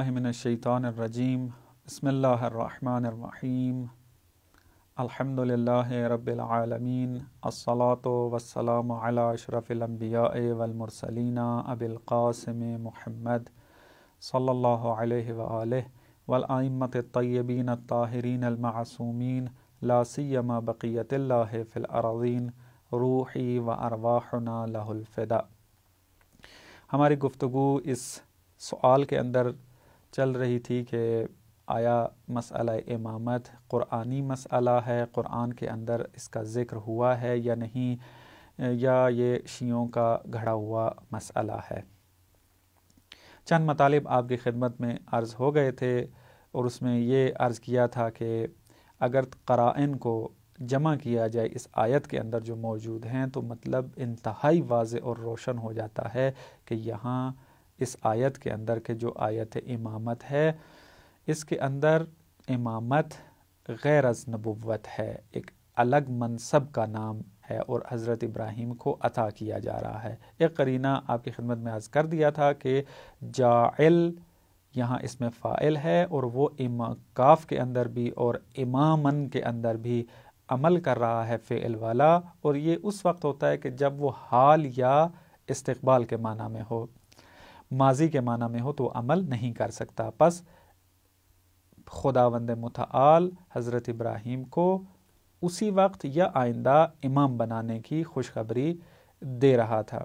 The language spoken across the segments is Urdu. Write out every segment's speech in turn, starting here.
باللہ من الشیطان الرجیم بسم اللہ الرحمن الرحیم الحمد للہ رب الصلاة والسلام علی اشرف الانبیاء والمرسلین ابی القاسم محمد صلی اللہ علیہ وآلہ والآئمت الطیبین الطاہرین المعصومین لا سیما بقیت اللہ فی الارضین روحی و ارواحنا لہ الفدا ہماری گفتگو اس سوال کے اندر چل رہی تھی کہ آیا مسئلہ امامت قرآنی مسئلہ ہے قرآن کے اندر اس کا ذکر ہوا ہے یا نہیں یا یہ شیعوں کا گھڑا ہوا مسئلہ ہے چند مطالب آپ کی خدمت میں عرض ہو گئے تھے اور اس میں یہ عرض کیا تھا کہ اگر قرائن کو جمع کیا جائے اس آیت کے اندر جو موجود ہیں تو مطلب انتہائی واضح اور روشن ہو جاتا ہے کہ یہاں اس آیت کے اندر کے جو آیت امامت ہے اس کے اندر امامت غیر از نبوت ہے ایک الگ منصب کا نام ہے اور حضرت ابراہیم کو عطا کیا جا رہا ہے ایک قرینہ آپ کی خدمت میں عرض کر دیا تھا کہ جاعل یہاں اس میں فائل ہے اور وہ کاف کے اندر بھی اور امامن کے اندر بھی عمل کر رہا ہے فعل والا اور یہ اس وقت ہوتا ہے کہ جب وہ حال یا استقبال کے معنی میں ہو ماضی کے معنی میں ہو تو عمل نہیں کر سکتا پس خدا وند حضرت ابراہیم کو اسی وقت یا آئندہ امام بنانے کی خوشخبری دے رہا تھا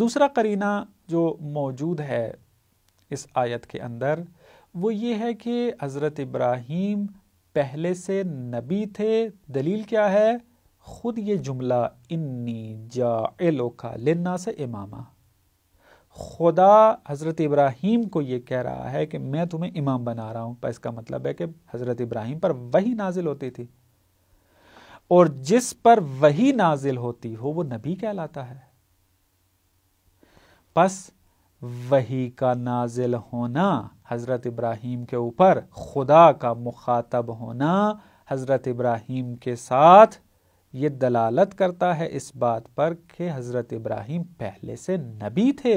دوسرا قرینہ جو موجود ہے اس آیت کے اندر وہ یہ ہے کہ حضرت ابراہیم پہلے سے نبی تھے دلیل کیا ہے خود یہ جملہ انی جا لوکا لنا سے امامہ خدا حضرت ابراہیم کو یہ کہہ رہا ہے کہ میں تمہیں امام بنا رہا ہوں اس کا مطلب ہے کہ حضرت ابراہیم پر وہی نازل ہوتی تھی اور جس پر وہی نازل ہوتی ہو وہ نبی کہلاتا ہے وہی کا نازل ہونا حضرت ابراہیم کے اوپر خدا کا مخاطب ہونا حضرت ابراہیم کے ساتھ یہ دلالت کرتا ہے اس بات پر کہ حضرت ابراہیم پہلے سے نبی تھے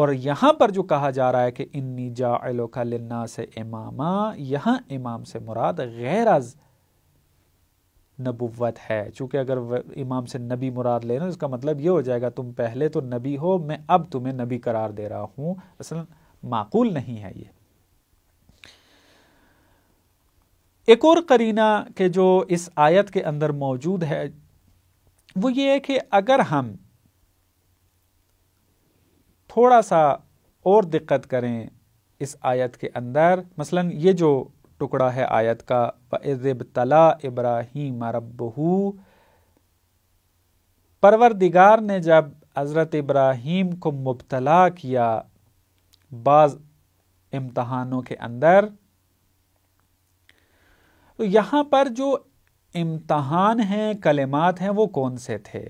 اور یہاں پر جو کہا جا رہا ہے کہ انی جاعلو کا سے اماما یہاں امام سے مراد غیر از نبوت ہے چونکہ اگر امام سے نبی مراد لے اس کا مطلب یہ ہو جائے گا تم پہلے تو نبی ہو میں اب تمہیں نبی قرار دے رہا ہوں اصل معقول نہیں ہے یہ ایک اور کرینہ کہ جو اس آیت کے اندر موجود ہے وہ یہ ہے کہ اگر ہم تھوڑا سا اور دقت کریں اس آیت کے اندر مثلا یہ جو ٹکڑا ہے آیت کا وہ زبتلا ابراہیم اربہ پروردگار نے جب حضرت ابراہیم کو مبتلا کیا بعض امتحانوں کے اندر تو یہاں پر جو امتحان ہیں کلمات ہیں وہ کون سے تھے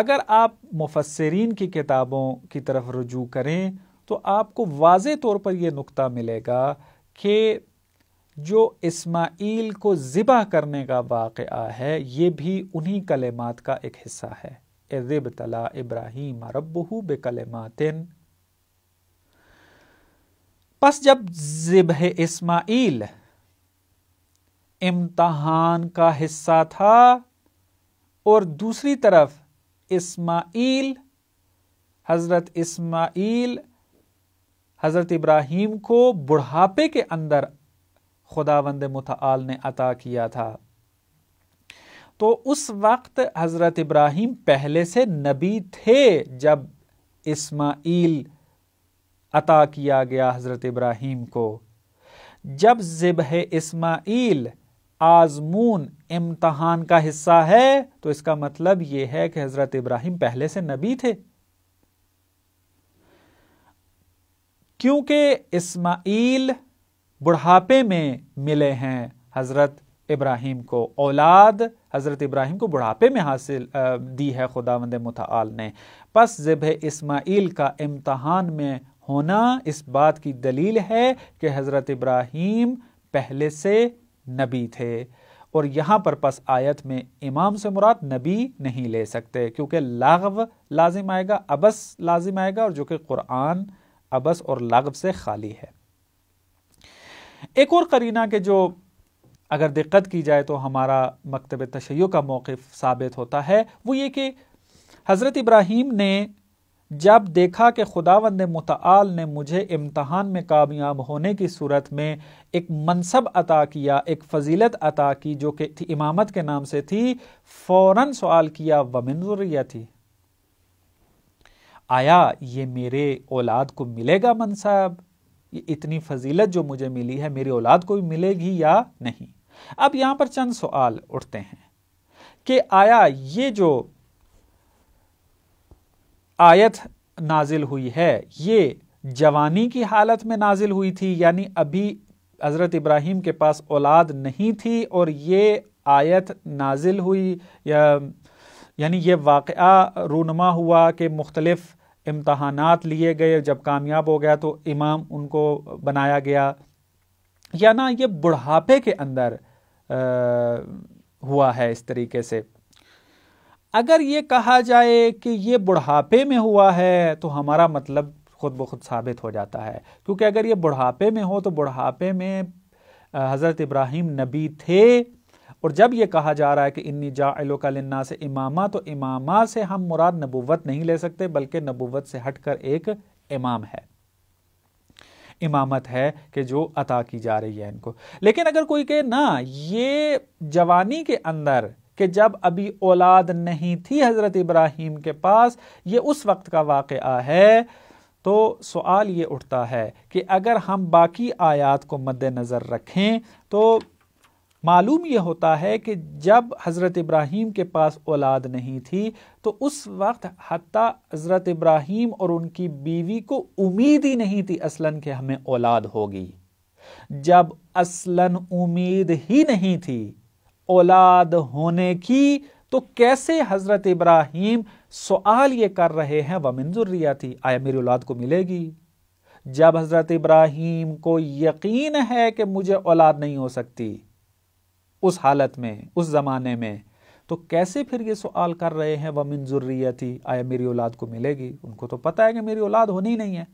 اگر آپ مفسرین کی کتابوں کی طرف رجوع کریں تو آپ کو واضح طور پر یہ نقطہ ملے گا کہ جو اسماعیل کو ذبح کرنے کا واقعہ ہے یہ بھی انہی کلمات کا ایک حصہ ہے زب تلا ابراہیم اور ابہوب پس جب ذبح اسماعیل امتحان کا حصہ تھا اور دوسری طرف اسماعیل حضرت اسماعیل حضرت ابراہیم کو بڑھاپے کے اندر خداوند متعال نے عطا کیا تھا تو اس وقت حضرت ابراہیم پہلے سے نبی تھے جب اسماعیل عطا کیا گیا حضرت ابراہیم کو جب ذبح اسماعیل آزمون امتحان کا حصہ ہے تو اس کا مطلب یہ ہے کہ حضرت ابراہیم پہلے سے نبی تھے کیونکہ اسماعیل بڑھاپے میں ملے ہیں حضرت ابراہیم کو اولاد حضرت ابراہیم کو بڑھاپے میں حاصل دی ہے خدا متعال نے پس ذبح اسماعیل کا امتحان میں ہونا اس بات کی دلیل ہے کہ حضرت ابراہیم پہلے سے نبی تھے اور یہاں پر پس آیت میں امام سے مراد نبی نہیں لے سکتے کیونکہ لاغو لازم آئے گا ابس لازم آئے گا اور جو کہ قرآن ابس اور لاغو سے خالی ہے ایک اور قرینہ کے جو اگر دقت کی جائے تو ہمارا مکتب تشیع کا موقف ثابت ہوتا ہے وہ یہ کہ حضرت ابراہیم نے جب دیکھا کہ خداوند متعال نے مجھے امتحان میں کامیاب ہونے کی صورت میں ایک منصب عطا کیا ایک فضیلت عطا کی جو کہ امامت کے نام سے تھی فوراً سوال کیا ومن ذریعہ تھی آیا یہ میرے اولاد کو ملے گا منصب یہ اتنی فضیلت جو مجھے ملی ہے میری اولاد کو ملے گی یا نہیں اب یہاں پر چند سوال اٹھتے ہیں کہ آیا یہ جو آیت نازل ہوئی ہے یہ جوانی کی حالت میں نازل ہوئی تھی یعنی ابھی حضرت ابراہیم کے پاس اولاد نہیں تھی اور یہ آیت نازل ہوئی یا یعنی یہ واقعہ رونما ہوا کہ مختلف امتحانات لیے گئے جب کامیاب ہو گیا تو امام ان کو بنایا گیا یا یہ بڑھاپے کے اندر ہوا ہے اس طریقے سے اگر یہ کہا جائے کہ یہ بڑھاپے میں ہوا ہے تو ہمارا مطلب خود بخود ثابت ہو جاتا ہے کیونکہ اگر یہ بڑھاپے میں ہو تو بڑھاپے میں حضرت ابراہیم نبی تھے اور جب یہ کہا جا رہا ہے کہ انی جا لنا سے امامہ تو امامہ سے ہم مراد نبوت نہیں لے سکتے بلکہ نبوت سے ہٹ کر ایک امام ہے امامت ہے کہ جو عطا کی جا رہی ہے ان کو لیکن اگر کوئی کہے نہ یہ جوانی کے اندر کہ جب ابھی اولاد نہیں تھی حضرت ابراہیم کے پاس یہ اس وقت کا واقعہ ہے تو سوال یہ اٹھتا ہے کہ اگر ہم باقی آیات کو مد نظر رکھیں تو معلوم یہ ہوتا ہے کہ جب حضرت ابراہیم کے پاس اولاد نہیں تھی تو اس وقت حتیٰ حضرت ابراہیم اور ان کی بیوی کو امید ہی نہیں تھی اصلاً کہ ہمیں اولاد ہوگی جب اصلاً امید ہی نہیں تھی اولاد ہونے کی تو کیسے حضرت ابراہیم سوال یہ کر رہے ہیں وہ منظور آیا میری اولاد کو ملے گی جب حضرت ابراہیم کو یقین ہے کہ مجھے اولاد نہیں ہو سکتی اس حالت میں اس زمانے میں تو کیسے پھر یہ سوال کر رہے ہیں وہ منظور آیا میری اولاد کو ملے گی ان کو تو پتا ہے کہ میری اولاد ہونی نہیں ہے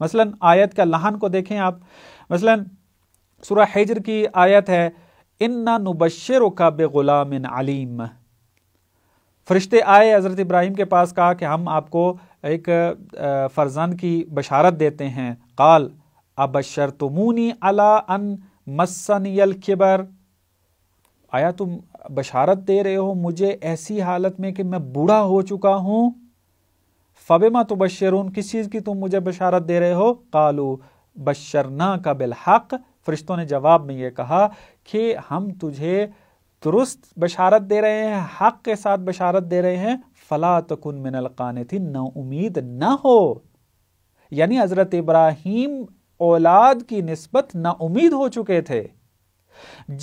مثلا آیت کا لہن کو دیکھیں آپ مثلا سورہ حجر کی آیت ہے انا نبشر کا بے غلام علیم فرشتے آئے حضرت ابراہیم کے پاس کہا کہ ہم آپ کو ایک فرزند کی بشارت دیتے ہیں قال ابشر تمونی علا ان آیا تم بشارت دے رہے ہو مجھے ایسی حالت میں کہ میں بوڑھا ہو چکا ہوں فبما بشرون کس چیز کی تم مجھے بشارت دے رہے ہو قالو بشرنا کا بالحق فرشتوں نے جواب میں یہ کہا کہ ہم تجھے درست بشارت دے رہے ہیں حق کے ساتھ بشارت دے رہے ہیں فلا تکن من امید نہ ہو یعنی حضرت ابراہیم اولاد کی نسبت نا امید ہو چکے تھے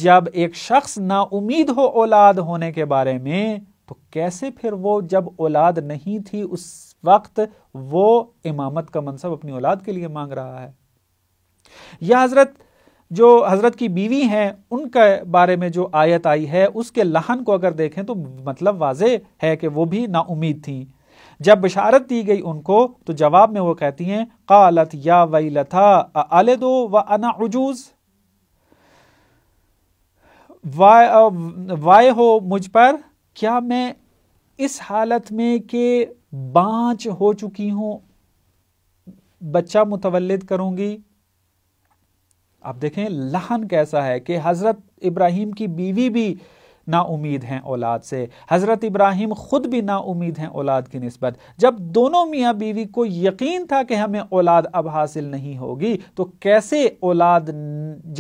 جب ایک شخص نا امید ہو اولاد ہونے کے بارے میں تو کیسے پھر وہ جب اولاد نہیں تھی اس وقت وہ امامت کا منصب اپنی اولاد کے لیے مانگ رہا ہے یا حضرت جو حضرت کی بیوی ہیں ان کے بارے میں جو آیت آئی ہے اس کے لہن کو اگر دیکھیں تو مطلب واضح ہے کہ وہ بھی نا امید تھیں جب بشارت دی گئی ان کو تو جواب میں وہ کہتی ہیں قالت یا ویلتا الدو و انا عجوز وائے ہو مجھ پر کیا میں اس حالت میں کہ بانچ ہو چکی ہوں بچہ متولد کروں گی آپ دیکھیں لہن کیسا ہے کہ حضرت ابراہیم کی بیوی بھی نا امید ہیں اولاد سے حضرت ابراہیم خود بھی نا امید ہیں اولاد کی نسبت جب دونوں میاں بیوی کو یقین تھا کہ ہمیں اولاد اب حاصل نہیں ہوگی تو کیسے اولاد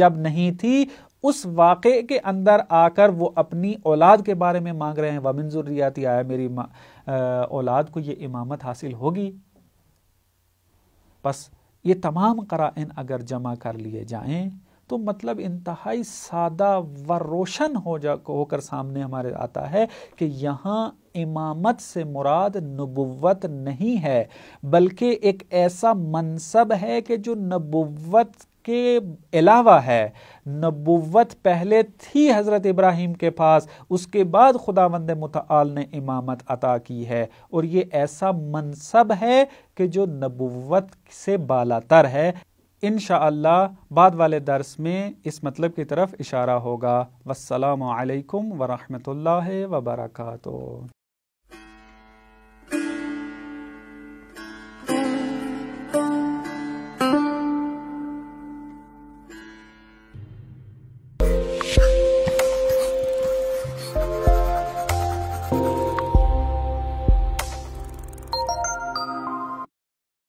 جب نہیں تھی اس واقعے کے اندر آ کر وہ اپنی اولاد کے بارے میں مانگ رہے ہیں ومن ضروریاتی آیا میری اولاد کو یہ امامت حاصل ہوگی بس یہ تمام قرائن اگر جمع کر لیے جائیں تو مطلب انتہائی سادہ و روشن ہو جا ہو کر سامنے ہمارے آتا ہے کہ یہاں امامت سے مراد نبوت نہیں ہے بلکہ ایک ایسا منصب ہے کہ جو نبوت کے علاوہ ہے نبوت پہلے تھی حضرت ابراہیم کے پاس اس کے بعد خدا مند متعال نے امامت عطا کی ہے اور یہ ایسا منصب ہے کہ جو نبوت سے بالا تر ہے انشاءاللہ اللہ بعد والے درس میں اس مطلب کی طرف اشارہ ہوگا والسلام علیکم ورحمۃ اللہ وبرکاتہ